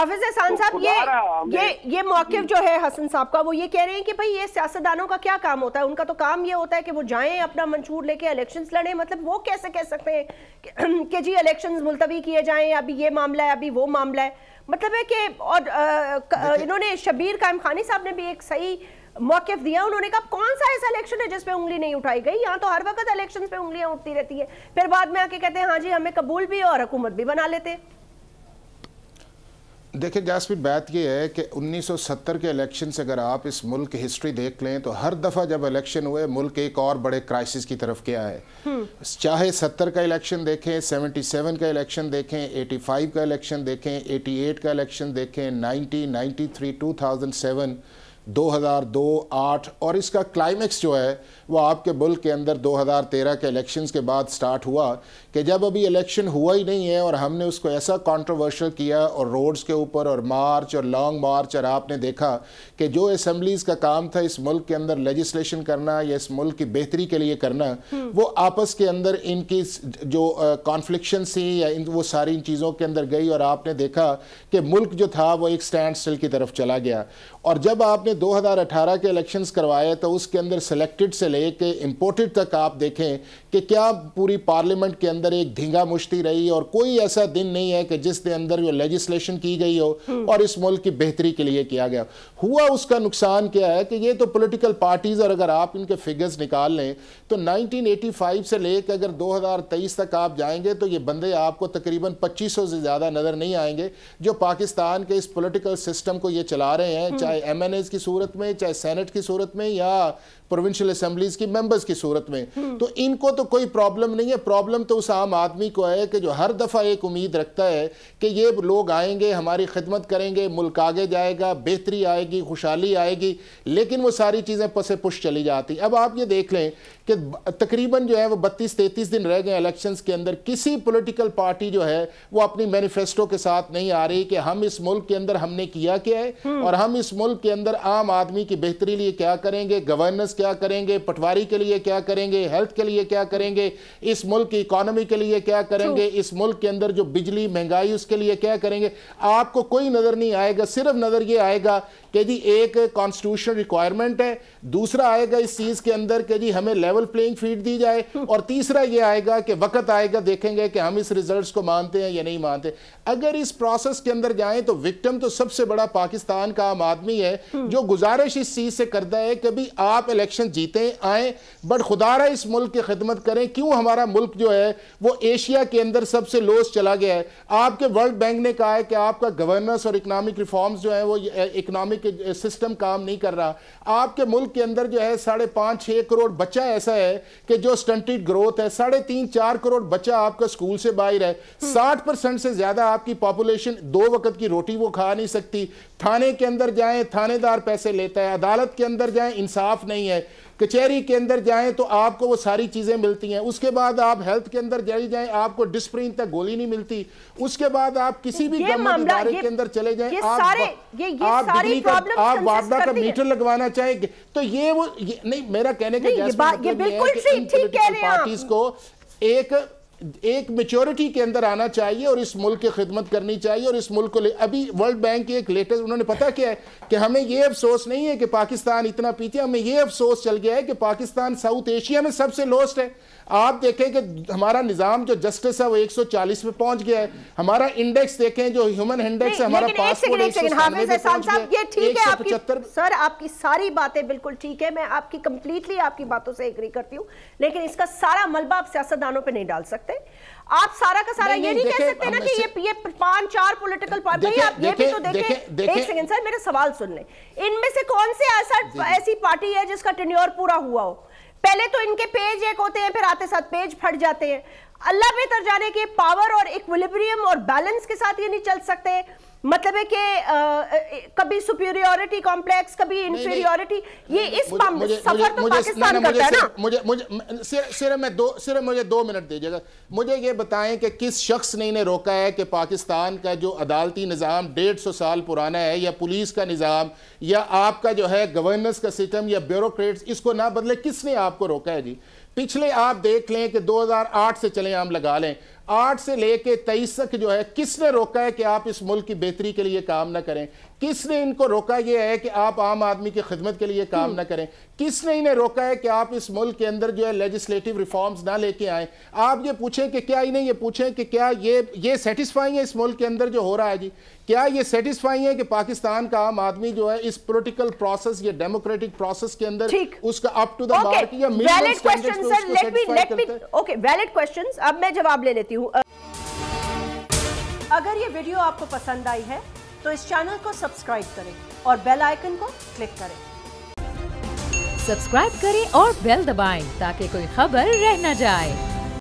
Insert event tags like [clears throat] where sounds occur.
हाफिज एहसान तो साहब ये ये ये मौकफ जो है हसन साहब का वो ये कह रहे हैं कि भाई ये सियासतदानों का क्या काम होता है उनका तो काम ये होता है कि वो जाएं अपना मंशूर लेके इलेक्शंस लड़ें मतलब वो कैसे कह सकते हैं कि, [clears throat] जी इलेक्शंस मुलतवी किए जाएं अभी ये मामला है अभी वो मामला है मतलब है कि और इन्होंने शबीर कायम खानी साहब ने भी एक सही मौकफ दिया उन्होंने कहा कौन सा ऐसा इलेक्शन है जिसपे उंगली नहीं उठाई गई यहाँ तो हर वक्त इलेक्शन पे उंगलियां उठती रहती है फिर बाद में आके कहते हैं हाँ जी हमें कबूल भी और हुकूमत भी बना लेते हैं देखिए जासमिन बात यह है कि 1970 के इलेक्शन से अगर आप इस मुल्क की हिस्ट्री देख लें तो हर दफ़ा जब इलेक्शन हुए मुल्क एक और बड़े क्राइसिस की तरफ गया है हम्म। चाहे 70 का इलेक्शन देखें 77 का इलेक्शन देखें 85 का इलेक्शन देखें 88 का इलेक्शन देखें 90 93 2007 2002 8 और इसका क्लाइमेक्स जो है वो आपके मुल्क के अंदर 2013 के इलेक्शंस के बाद स्टार्ट हुआ कि जब अभी इलेक्शन हुआ ही नहीं है और हमने उसको ऐसा कंट्रोवर्शियल किया और रोड्स के ऊपर और मार्च और लॉन्ग मार्च और आपने देखा कि जो असम्बलीज़ का काम था इस मुल्क के अंदर लेजिस्लेशन करना या इस मुल्क की बेहतरी के लिए करना हम्म। वो आपस के अंदर इनकी जो कॉन्फ्लिक्शन थी या इन वो सारी इन चीज़ों के अंदर गई और आपने देखा कि मुल्क जो था वो एक स्टैंड स्टिल की तरफ चला गया और जब आपने आपने 2018 के इलेक्शंस करवाए तो उसके अंदर सिलेक्टेड से ले के इम्पोर्टेड तक आप देखें कि क्या पूरी पार्लियामेंट के अंदर एक धींगा मुश्ती रही और कोई ऐसा दिन नहीं है कि जिसके अंदर वो लेजिस्लेशन की गई हो हम्म। और इस मुल्क की बेहतरी के लिए किया गया हुआ उसका नुकसान क्या है कि ये तो पोलिटिकल पार्टीज़ और अगर आप इनके फिगर्स निकाल लें तो नाइनटीन से ले अगर दो तक आप जाएंगे तो ये बंदे आपको तकरीबन पच्चीस से ज़्यादा नज़र नहीं आएंगे जो पाकिस्तान के इस पोलिटिकल सिस्टम को ये चला रहे हैं हम्म। चाहे एम की सूरत में चाहे सेनेट की सूरत में या प्रोविंशियल असेंबलीज की मेंबर्स की सूरत में हम्म। तो इनको तो कोई प्रॉब्लम नहीं है प्रॉब्लम तो उस आम आदमी को है कि जो हर दफ़ा एक उम्मीद रखता है कि ये लोग आएंगे हमारी खिदमत करेंगे मुल्क आगे जाएगा बेहतरी आएगी खुशहाली आएगी लेकिन वो सारी चीज़ें पसे पुश चली जाती अब आप ये देख लें कि तकरीबन जो है वो बत्तीस तैंतीस दिन रह गए इलेक्शंस के अंदर किसी पॉलिटिकल पार्टी जो है वो अपनी मैनिफेस्टो के साथ नहीं आ रही कि हम इस मुल्क के अंदर हमने किया क्या है हम्म। और हम इस मुल्क के अंदर आम आदमी की बेहतरी लिए क्या करेंगे गवर्नेंस क्या करेंगे पटवारी के लिए क्या करेंगे हेल्थ के लिए क्या करेंगे इस मुल्क की इकोनॉमी के लिए क्या करेंगे इस मुल्क के अंदर जो बिजली महंगाई उसके लिए क्या करेंगे आपको कोई नज़र नहीं आएगा सिर्फ नज़र ये आएगा कि जी एक कॉन्स्टिट्यूशनल रिक्वायरमेंट है दूसरा आएगा इस चीज़ के अंदर कि जी हमें लेवल प्लेइंग फील्ड दी जाए और तीसरा ये आएगा कि वक्त आएगा देखेंगे कि हम इस रिजल्ट्स को मानते हैं या नहीं मानते अगर इस प्रोसेस के अंदर जाएं तो विक्टिम तो सबसे बड़ा पाकिस्तान का आम आदमी है जो गुजारिश इस चीज़ से करता है कि भाई आप इलेक्शन जीते आए बट खुदारा इस मुल्क की खिदमत करें क्यों हमारा मुल्क जो है वो एशिया के अंदर सबसे लोस चला गया है आपके वर्ल्ड बैंक ने कहा है कि आपका गवर्नेंस और इकनॉमिक रिफॉर्म्स जो है वो इकनॉमिक सिस्टम काम नहीं कर रहा आपके मुल्क के अंदर जो है साढ़े पांच छह करोड़ बच्चा है ऐसा है कि जो स्टंटेड ग्रोथ है साढ़े तीन चार करोड़ बच्चा आपका स्कूल से बाहर है साठ परसेंट से ज्यादा आपकी पॉपुलेशन दो वक्त की रोटी वो खा नहीं सकती थाने के अंदर जाए थानेदार पैसे लेता है अदालत के अंदर जाए इंसाफ नहीं है कचहरी के अंदर जाएं तो आपको वो सारी चीज़ें मिलती हैं उसके बाद आप हेल्थ के अंदर जाई जाएं आपको डिस्प्रिन तक गोली नहीं मिलती उसके बाद आप किसी भी गवर्नमेंट इदारे के अंदर चले जाएं आप ये, ये आप का आप वापदा का मीटर लगवाना चाहेंगे तो ये वो नहीं मेरा कहने का मतलब पार्टीज को एक एक मेच्योरिटी के अंदर आना चाहिए और इस मुल्क की खिदमत करनी चाहिए और इस मुल्क को अभी वर्ल्ड बैंक के एक लेटेस्ट उन्होंने पता क्या है कि हमें यह अफसोस नहीं है कि पाकिस्तान इतना पीते हमें यह अफसोस चल गया है कि पाकिस्तान साउथ एशिया में सबसे लोस्ट है आप देखें कि हमारा निज़ाम जो जस्टिस है वो 140 पे पहुंच गया है हमारा इंडेक्स देखें जो ह्यूमन इंडेक्स है हमारा पासपोर्ट सर आपकी सारी बातें बिल्कुल ठीक है मैं आपकी कंप्लीटली आपकी बातों से एग्री करती हूँ लेकिन इसका सारा मलबा आप सियासतदानों पर नहीं डाल सकते सकते आप सारा का सारा नहीं, ये नहीं, कह सकते ना कि ये ये पांच चार पॉलिटिकल पार्टी आप ये भी तो देखें देखे, एक सेकंड सर मेरा सवाल सुन ले इनमें से कौन से ऐसा ऐसी पार्टी है जिसका टेन्योर पूरा हुआ हो पहले तो इनके पेज एक होते हैं फिर आते साथ पेज फट जाते हैं अल्लाह बेहतर जाने के पावर और इक्विलिब्रियम और बैलेंस के साथ ये नहीं चल सकते मतलब है कि कभी सुपीरियोरिटी कॉम्प्लेक्स कभी इंफीरियोरिटी ये इस मुझे, सफर मुझे, तो मुझे, पाकिस्तान करता है ना मुझे मुझे सिर्फ मैं दो सिर्फ मुझे दो मिनट दीजिएगा मुझे ये बताएं कि किस शख्स ने इन्हें रोका है कि पाकिस्तान का जो अदालती निज़ाम डेढ़ सौ साल पुराना है या पुलिस का निज़ाम या आपका जो है गवर्नेंस का सिस्टम या ब्यूरोक्रेट्स इसको ना बदले किसने आपको रोका है जी पिछले आप देख लें कि 2008 से चले हम लगा लें आठ से लेके तेईस तक जो है किसने रोका है कि आप इस मुल्क की बेहतरी के लिए काम ना करें किसने इनको रोका यह है कि आप आम आदमी की खिदमत के लिए काम ना करें किसने इन्हें रोका है कि आप इस मुल्क के अंदर जो है लेजिस्लेटिव रिफॉर्म्स ना लेके आए आप ये पूछें कि क्या इन्हें ये पूछें कि क्या ये ये सेटिस्फाई है इस मुल्क के अंदर जो हो रहा है जी क्या ये सेटिस्फाई है कि पाकिस्तान का आम आदमी जो है इस पोलिटिकल प्रोसेस या डेमोक्रेटिक प्रोसेस के अंदर उसका अप टू द क्वेश्चन अब मैं जवाब ले लेती देती हूँ अगर ये वीडियो आपको पसंद आई है तो इस चैनल को सब्सक्राइब करें और बेल आइकन को क्लिक करें सब्सक्राइब करें और बेल दबाएं ताकि कोई खबर रह न जाए